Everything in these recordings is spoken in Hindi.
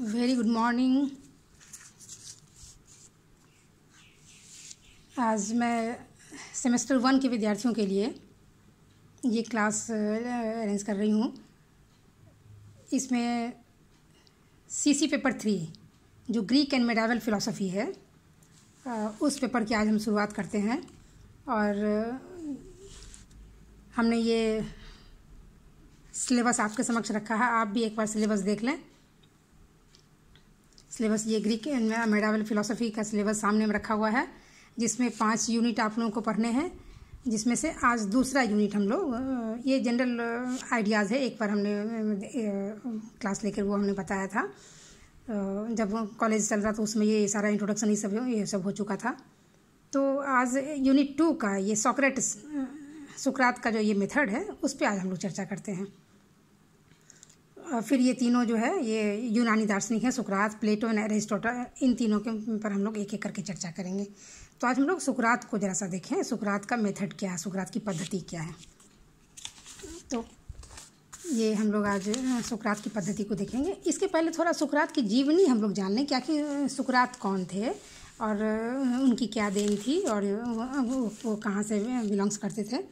वेरी गुड मॉर्निंग आज मैं सेमेस्टर वन के विद्यार्थियों के लिए ये क्लास अरेंज कर रही हूँ इसमें सीसी पेपर थ्री जो ग्रीक एंड मेडावल फ़िलासफ़ी है उस पेपर की आज हम शुरुआत करते हैं और हमने ये सिलेबस आपके समक्ष रखा है आप भी एक बार सिलेबस देख लें सिलेबस ये ग्रीक मेडावल फिलोसफी का सिलेबस सामने में रखा हुआ है जिसमें पाँच यूनिट आप लोगों को पढ़ने हैं जिसमें से आज दूसरा यूनिट हम लोग ये जनरल आइडियाज़ है एक बार हमने क्लास लेकर वो हमने बताया था जब कॉलेज चल रहा था उसमें ये सारा इंट्रोडक्शन ये सब ये सब हो चुका था तो आज यूनिट टू का ये सॉक्रेटिस सुकरात का जो ये मेथड है उस पर आज हम लोग चर्चा करते हैं फिर ये तीनों जो है ये यूनानी दार्शनिक हैं सुकरात प्लेटो एंड एरिस्टोटल इन तीनों के पर हम लोग एक एक करके चर्चा करेंगे तो आज हम लोग सुकरात को जरा सा देखें सुकरात का मेथड क्या है सुकरात की पद्धति क्या है तो ये हम लोग आज सुकरात की पद्धति को देखेंगे इसके पहले थोड़ा सुकरात की जीवनी हम लोग जान लें क्या कि सुकरात कौन थे और उनकी क्या देन थी और वो, कहाँ से बिलोंग्स करते थे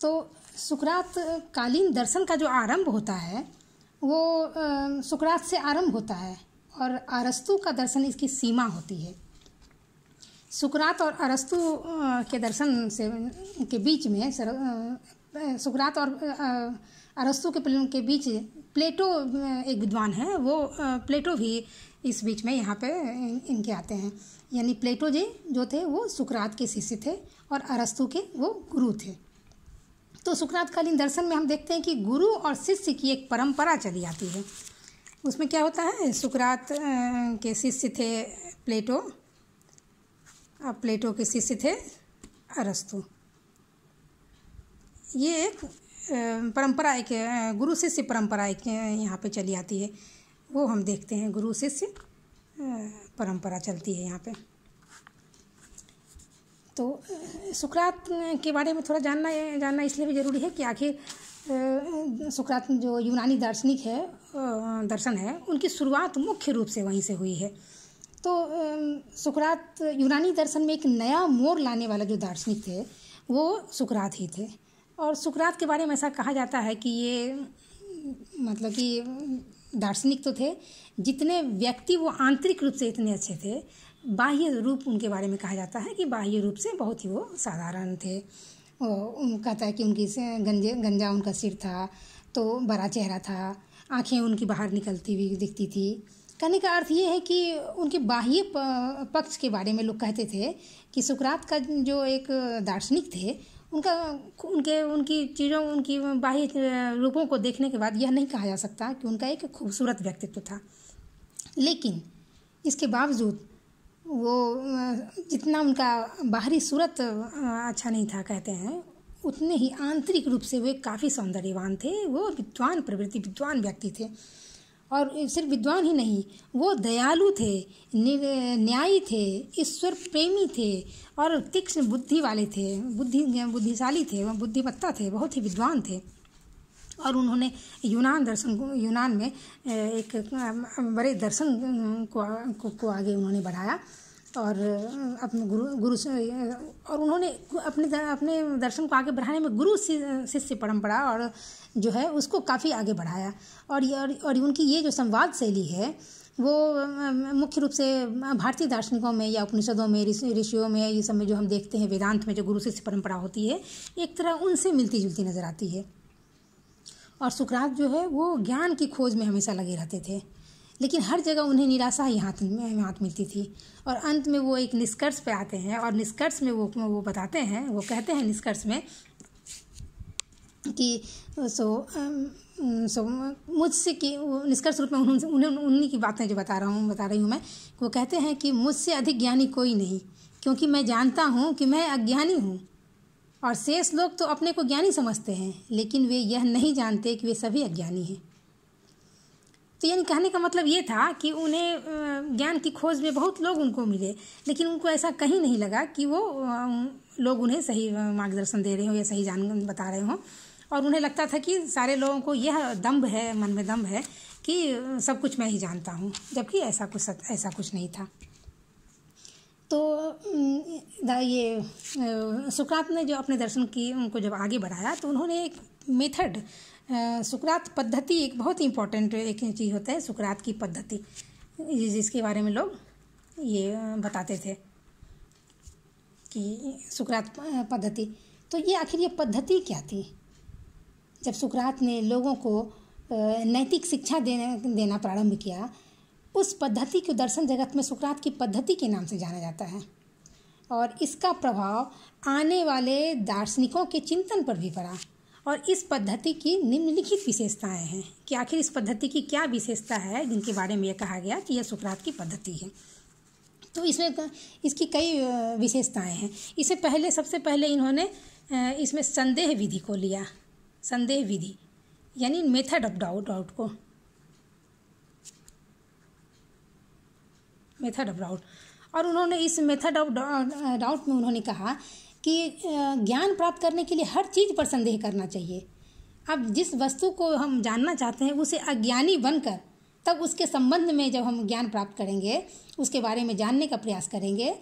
तो सुकरात कालीन दर्शन का जो आरंभ होता है वो सुकरात से आरंभ होता है और अरस्तु का दर्शन इसकी सीमा होती है सुकरात और अरस्तु के दर्शन से के बीच में सुकरात और अरस्तु के के बीच प्लेटो एक विद्वान है वो प्लेटो भी इस बीच में यहाँ पे इनके आते हैं यानी प्लेटो जी जो थे वो सुकरात के शिष्य थे और अरस्तु के वो गुरु थे तो सुखनाथकालीन दर्शन में हम देखते हैं कि गुरु और शिष्य की एक परंपरा चली आती है उसमें क्या होता है सुकरात के शिष्य थे प्लेटो और प्लेटो के शिष्य थे अरस्तु ये एक परंपरा एक गुरु शिष्य परंपरा एक यहाँ पे चली आती है वो हम देखते हैं गुरु शिष्य परंपरा चलती है यहाँ पे तो सुकरात के बारे में थोड़ा जानना जानना इसलिए भी ज़रूरी है कि आखिर सुकरात जो यूनानी दार्शनिक है दर्शन है उनकी शुरुआत मुख्य रूप से वहीं से हुई है तो सुकरात यूनानी दर्शन में एक नया मोड़ लाने वाला जो दार्शनिक थे वो सुकरात ही थे और सुकरात के बारे में ऐसा कहा जाता है कि ये मतलब कि दार्शनिक तो थे जितने व्यक्ति वो आंतरिक रूप से इतने अच्छे थे बाह्य रूप उनके बारे में कहा जाता है कि बाह्य रूप से बहुत ही वो साधारण थे कहता है कि उनकी से गंजे गंजा उनका सिर था तो बड़ा चेहरा था आंखें उनकी बाहर निकलती हुई दिखती थी कहने का अर्थ ये है कि उनके बाह्य पक्ष के बारे में लोग कहते थे कि सुकरात का जो एक दार्शनिक थे उनका उनके उनकी चीज़ों उनकी बाह्य रूपों को देखने के बाद यह नहीं कहा जा सकता कि उनका एक खूबसूरत व्यक्तित्व था लेकिन इसके बावजूद वो जितना उनका बाहरी सूरत अच्छा नहीं था कहते हैं उतने ही आंतरिक रूप से वे काफ़ी सौंदर्यवान थे वो विद्वान प्रवृत्ति विद्वान व्यक्ति थे और सिर्फ विद्वान ही नहीं वो दयालु थे न्यायी थे ईश्वर प्रेमी थे और तीक्ष्ण बुद्धि वाले थे बुद्धि बुद्धिशाली थे बुद्धिमत्ता थे बहुत ही विद्वान थे और उन्होंने यूनान दर्शन को यूनान में एक बड़े दर्शन को को, को आगे उन्होंने बढ़ाया और अपने गुरु गुरु से और उन्होंने अपने अपने दर्शन को आगे बढ़ाने में गुरु शिष्य परंपरा और जो है उसको काफ़ी आगे बढ़ाया और ये और उनकी ये जो संवाद शैली है वो मुख्य रूप से भारतीय दार्शनिकों में या उपनिषदों में ऋषियों में ये सब में जो हम देखते हैं वेदांत में जो गुरु शिष्य परंपरा होती है एक तरह उनसे मिलती जुलती नज़र आती है और सुकरात जो है वो ज्ञान की खोज में हमेशा लगे रहते थे लेकिन हर जगह उन्हें निराशा ही हाथ में हाथ मिलती थी और अंत में वो एक निष्कर्ष पे आते हैं और निष्कर्ष में वो वो बताते हैं वो कहते हैं निष्कर्ष में कि सो सो मुझसे कि निष्कर्ष रूप में उन्हें उन्हीं की बातें जो बता रहा हूँ बता रही हूँ मैं वो कहते हैं कि मुझसे अधिक ज्ञानी कोई नहीं क्योंकि मैं जानता हूँ कि मैं अज्ञानी हूँ और शेष लोग तो अपने को ज्ञानी समझते हैं लेकिन वे यह नहीं जानते कि वे सभी अज्ञानी हैं तो यानी कहने का मतलब ये था कि उन्हें ज्ञान की खोज में बहुत लोग उनको मिले लेकिन उनको ऐसा कहीं नहीं लगा कि वो लोग उन्हें सही मार्गदर्शन दे रहे हों या सही जान बता रहे हों और उन्हें लगता था कि सारे लोगों को यह दम्भ है मन में दम्भ है कि सब कुछ मैं ही जानता हूँ जबकि ऐसा कुछ ऐसा कुछ नहीं था तो ये सुकरात ने जो अपने दर्शन की उनको जब आगे बढ़ाया तो उन्होंने एक मेथड सुकरात पद्धति एक बहुत ही इम्पोर्टेंट एक चीज़ होता है सुकरात की पद्धति जिसके बारे में लोग ये बताते थे कि सुकरात पद्धति तो ये आखिर ये पद्धति क्या थी जब सुकरात ने लोगों को नैतिक शिक्षा देने देना प्रारंभ किया उस पद्धति को दर्शन जगत में सुकरात की पद्धति के नाम से जाना जाता है और इसका प्रभाव आने वाले दार्शनिकों के चिंतन पर भी पड़ा और इस पद्धति की निम्नलिखित विशेषताएं हैं कि आखिर इस पद्धति की क्या विशेषता है जिनके बारे में यह कहा गया कि यह सुकरात की पद्धति है तो इसमें इसकी कई विशेषताएं हैं इसे पहले सबसे पहले इन्होंने इसमें संदेह विधि को लिया संदेह विधि यानी मेथड ऑफ डाउट डाउट को मेथड ऑफ डाउट और उन्होंने इस मेथड ऑफ डाउट में उन्होंने कहा कि ज्ञान प्राप्त करने के लिए हर चीज़ पर संदेह करना चाहिए अब जिस वस्तु को हम जानना चाहते हैं उसे अज्ञानी बनकर तब उसके संबंध में जब हम ज्ञान प्राप्त करेंगे उसके बारे में जानने का प्रयास करेंगे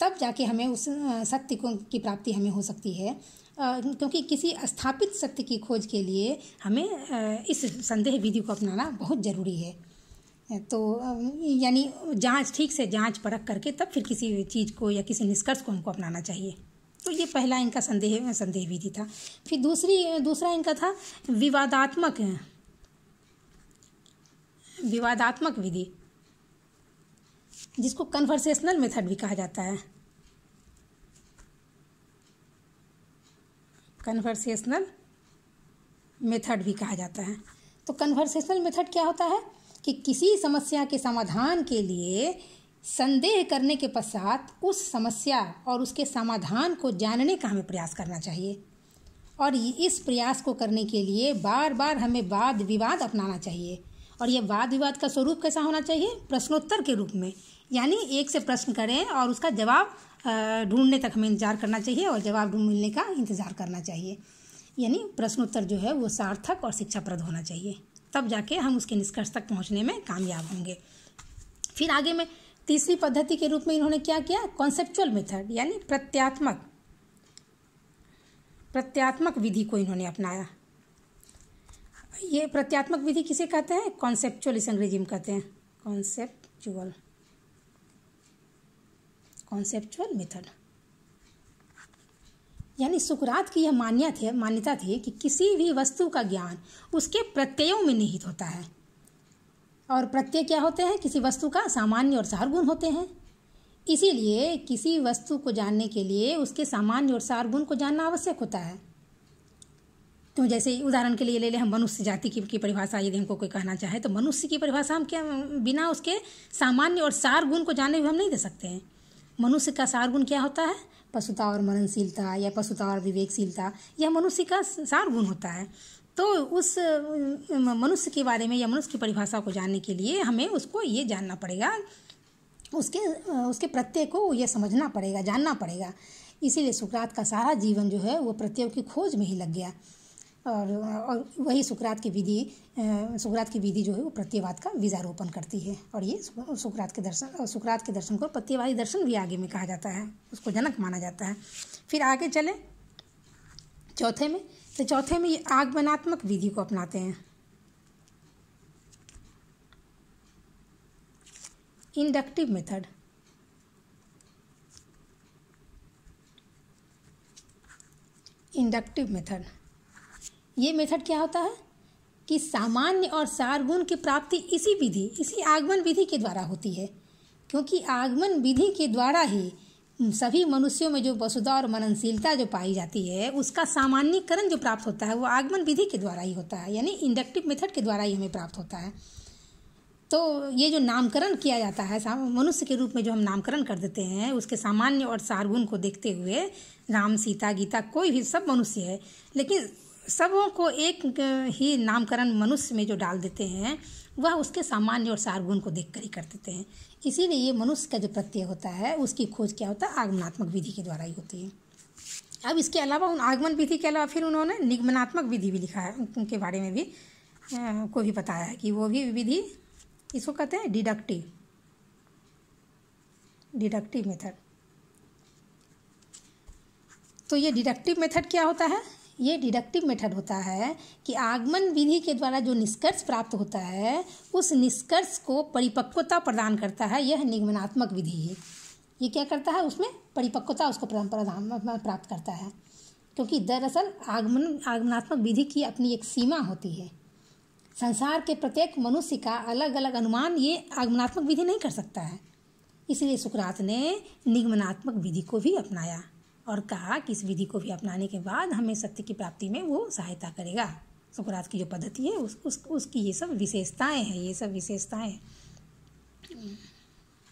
तब जाके हमें उस सत्य को की प्राप्ति हमें हो सकती है क्योंकि किसी स्थापित सत्य की खोज के लिए हमें इस संदेह विधि को अपनाना बहुत ज़रूरी है तो यानी जांच ठीक से जांच परख करके तब फिर किसी चीज़ को या किसी निष्कर्ष को हमको अपनाना चाहिए तो ये पहला इनका संदेह संदेह विधि था फिर दूसरी दूसरा इनका था विवादात्मक विवादात्मक विधि जिसको कन्वर्सेशनल मेथड भी कहा जाता है कन्वर्सेशनल मेथड भी कहा जाता है तो कन्वर्सेशनल मेथड क्या होता है कि किसी समस्या के समाधान के लिए संदेह करने के पश्चात उस समस्या और उसके समाधान को जानने का हमें प्रयास करना चाहिए और इस प्रयास को करने के लिए बार बार हमें वाद विवाद अपनाना चाहिए और यह वाद विवाद का स्वरूप कैसा होना चाहिए प्रश्नोत्तर के रूप में यानी एक से प्रश्न करें और उसका जवाब ढूंढने तक हमें इंतज़ार करना चाहिए और जवाब ढूंढ मिलने का इंतज़ार करना चाहिए यानी प्रश्नोत्तर जो है वो सार्थक और शिक्षाप्रद होना चाहिए तब जाके हम उसके निष्कर्ष तक पहुँचने में कामयाब होंगे फिर आगे में तीसरी पद्धति के रूप में इन्होंने क्या किया कॉन्सेप्चुअल मेथड यानी प्रत्यात्मक प्रत्यात्मक विधि को इन्होंने अपनाया ये प्रत्यात्मक विधि किसे कहते हैं कॉन्सेप्चुअल इस अंग्रेजी में कहते हैं कॉन्सेप्चुअल कॉन्सेप्चुअल मेथड यानी सुकरात की यह मान्यता थी मान्यता थी कि किसी भी वस्तु का ज्ञान उसके प्रत्ययों में निहित होता है और प्रत्यय क्या होते हैं किसी वस्तु का सामान्य और सार गुण होते हैं इसीलिए किसी वस्तु को जानने के लिए उसके सामान्य और सार गुण को जानना आवश्यक होता है तो जैसे उदाहरण के लिए ले लें हम मनुष्य जाति की, की परिभाषा यदि हमको कोई कहना चाहे तो मनुष्य की परिभाषा हम क्या बिना उसके सामान्य और सार गुण को जानने भी हम नहीं दे सकते हैं मनुष्य का सार गुण क्या होता है पशुता और मननशीलता या पशुता और विवेकशीलता यह मनुष्य का सार गुण होता है तो उस मनुष्य के बारे में या मनुष्य की परिभाषा को जानने के लिए हमें उसको ये जानना पड़ेगा उसके उसके प्रत्यय को यह समझना पड़ेगा जानना पड़ेगा इसीलिए सुकरात का सारा जीवन जो है वो प्रत्ययों की खोज में ही लग गया और और वही सुकरात की विधि सुकरात की विधि जो है वो प्रत्यवाद का बीजारोपण करती है और ये सुकरात के दर्शन सुकरात के दर्शन को प्रत्यवादी दर्शन भी आगे में कहा जाता है उसको जनक माना जाता है फिर आगे चले चौथे में तो चौथे में ये आगमनात्मक विधि को अपनाते हैं इंडक्टिव मेथड इंडक्टिव मेथड ये मेथड क्या होता है कि सामान्य और सारगुण की प्राप्ति इसी विधि इसी आगमन विधि के द्वारा होती है क्योंकि आगमन विधि के द्वारा ही सभी मनुष्यों में जो वसुधा और मननशीलता जो पाई जाती है उसका सामान्यकरण जो प्राप्त होता है वो आगमन विधि के द्वारा ही होता है यानी इंडक्टिव मेथड के द्वारा ही हमें प्राप्त होता है तो ये जो नामकरण किया जाता है मनुष्य के रूप में जो हम नामकरण कर देते हैं उसके सामान्य और सारगुण को देखते हुए राम सीता गीता कोई भी सब मनुष्य है लेकिन सबों को एक ही नामकरण मनुष्य में जो डाल देते हैं वह उसके सामान्य और सारगुण को देख कर ही कर देते हैं इसीलिए ये मनुष्य का जो प्रत्यय होता है उसकी खोज क्या होता है आगमनात्मक विधि के द्वारा ही होती है अब इसके अलावा उन आगमन विधि के अलावा फिर उन्होंने निगमनात्मक विधि भी लिखा है उनके बारे में भी को भी बताया है कि वो भी विधि इसको कहते हैं डिडक्टिव डिडक्टिव मेथड तो ये डिडक्टिव मेथड क्या होता है ये डिडक्टिव मेथड होता है कि आगमन विधि के द्वारा जो निष्कर्ष प्राप्त होता है उस निष्कर्ष को परिपक्वता प्रदान करता है यह निगमनात्मक विधि है ये क्या करता है उसमें परिपक्वता उसको प्रदान प्राप्त करता है क्योंकि दरअसल आगमन आगमनात्मक विधि की अपनी एक सीमा होती है संसार के प्रत्येक मनुष्य का अलग अलग अनुमान ये आगमनात्मक विधि नहीं कर सकता है इसलिए सुकरात ने निगमनात्मक विधि को भी अपनाया और कहा कि इस विधि को भी अपनाने के बाद हमें सत्य की प्राप्ति में वो सहायता करेगा सुकरात की जो पद्धति है उस, उस उसकी ये सब विशेषताएं हैं ये सब विशेषताएं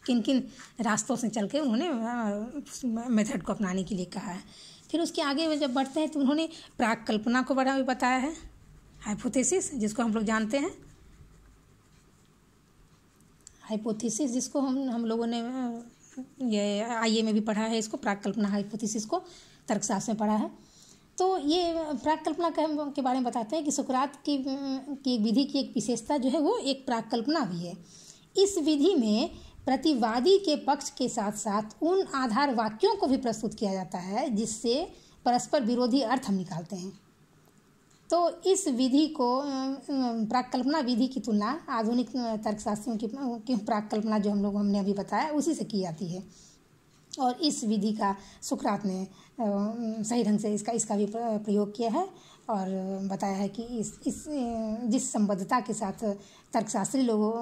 किन किन रास्तों से चल के उन्होंने मेथड को अपनाने के लिए कहा है फिर उसके आगे जब बढ़ते हैं तो उन्होंने प्राग कल्पना को बड़ा भी बताया है हाइपोथेसिस जिसको हम लोग जानते हैं हाइपोथेसिस जिसको हम हम लोगों ने ये आई में भी पढ़ा है इसको प्राकल्पना हाइपोथेसिस को तर्कशास्त्र में पढ़ा है तो ये प्राकल्पना के बारे में बताते हैं कि सुकरात की की विधि की एक विशेषता जो है वो एक प्राकल्पना भी है इस विधि में प्रतिवादी के पक्ष के साथ साथ उन आधार वाक्यों को भी प्रस्तुत किया जाता है जिससे परस्पर विरोधी अर्थ हम निकालते हैं तो इस विधि को प्राकल्पना विधि की तुलना आधुनिक तर्कशास्त्रियों की, क्यों प्राकल्पना जो हम लोग हमने अभी बताया उसी से की जाती है और इस विधि का सुकरात ने सही ढंग से इसका इसका भी प्रयोग किया है और बताया है कि इस इस जिस संबद्धता के साथ तर्कशास्त्री लोगों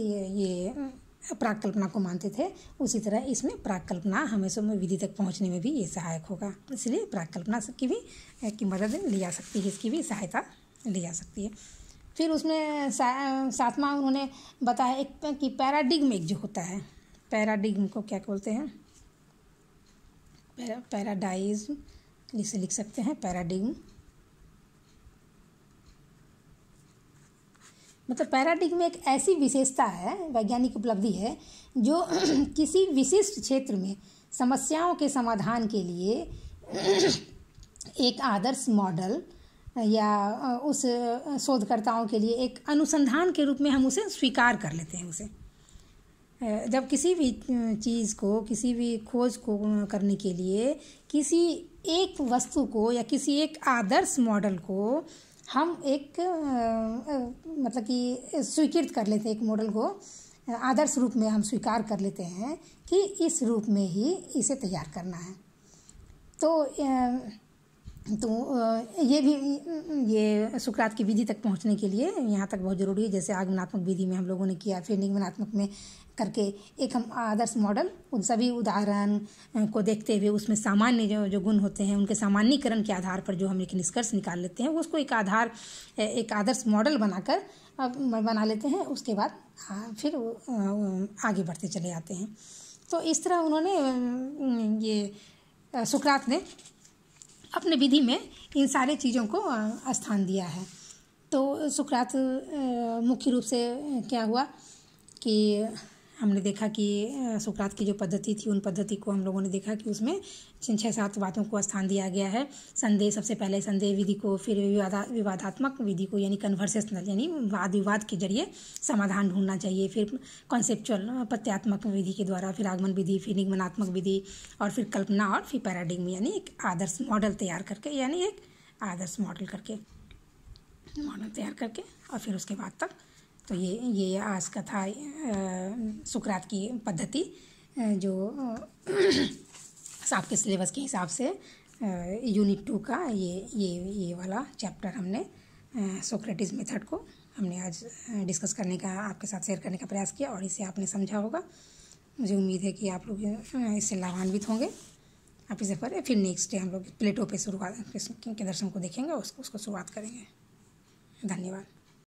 ये, ये प्राकल्पना को मानते थे उसी तरह इसमें प्राकल्पना हमेशा में विधि तक पहुँचने में भी ये सहायक होगा इसलिए प्राकल्पना की भी की मदद ली जा सकती है इसकी भी सहायता ली जा सकती है फिर उसमें सातवा सातवां उन्होंने बताया एक कि पैराडिग्म एक जो होता है पैराडिग्म को क्या बोलते हैं पैराडाइज जिसे लिख सकते हैं पैराडिग्म मतलब पैराडिग में एक ऐसी विशेषता है वैज्ञानिक उपलब्धि है जो किसी विशिष्ट क्षेत्र में समस्याओं के समाधान के लिए एक आदर्श मॉडल या उस शोधकर्ताओं के लिए एक अनुसंधान के रूप में हम उसे स्वीकार कर लेते हैं उसे जब किसी भी चीज़ को किसी भी खोज को करने के लिए किसी एक वस्तु को या किसी एक आदर्श मॉडल को हम एक मतलब कि स्वीकृत कर लेते हैं एक मॉडल को आदर्श रूप में हम स्वीकार कर लेते हैं कि इस रूप में ही इसे तैयार करना है तो तो ये भी ये सुकरात की विधि तक पहुंचने के लिए यहाँ तक बहुत ज़रूरी है जैसे आगमनात्मक विधि में हम लोगों ने किया फिर निगमनात्मक में करके एक हम आदर्श मॉडल उन सभी उदाहरण को देखते हुए उसमें सामान्य जो जो गुण होते हैं उनके सामान्यकरण के आधार पर जो हम एक निष्कर्ष निकाल लेते हैं उसको एक आधार एक आदर्श मॉडल बनाकर बना लेते हैं उसके बाद फिर आगे बढ़ते चले आते हैं तो इस तरह उन्होंने ये सुकरात ने अपने विधि में इन सारे चीज़ों को स्थान दिया है तो सुकरात मुख्य रूप से क्या हुआ कि हमने देखा कि सुकरात की जो पद्धति थी उन पद्धति को हम लोगों ने देखा कि उसमें छः सात बातों को स्थान दिया गया है संदेह सबसे पहले संदेह विधि को फिर विवादा विवादात्मक विधि को यानी कन्वर्सेशनल यानी वाद विवाद के जरिए समाधान ढूंढना चाहिए फिर कॉन्सेप्चुअल प्रत्यात्मक विधि के द्वारा फिर आगमन विधि फिर निगमनात्मक विधि और फिर कल्पना और फिर पैराडिंग यानी एक आदर्श मॉडल तैयार करके यानी एक आदर्श मॉडल करके मॉडल तैयार करके और फिर उसके बाद तक तो ये ये आज कथा सुकरात की पद्धति जो आपके सिलेबस के हिसाब से यूनिट टू का ये ये ये वाला चैप्टर हमने सोक्रेटिस मेथड को हमने आज डिस्कस करने का आपके साथ शेयर करने का प्रयास किया और इसे आपने समझा होगा मुझे उम्मीद है कि आप लोग इससे लाभान्वित होंगे आप इसे पढ़े फिर नेक्स्ट डे हम लोग प्लेटो पे शुरुआत के दर्शन को देखेंगे और उसको उसको शुरुआत करेंगे धन्यवाद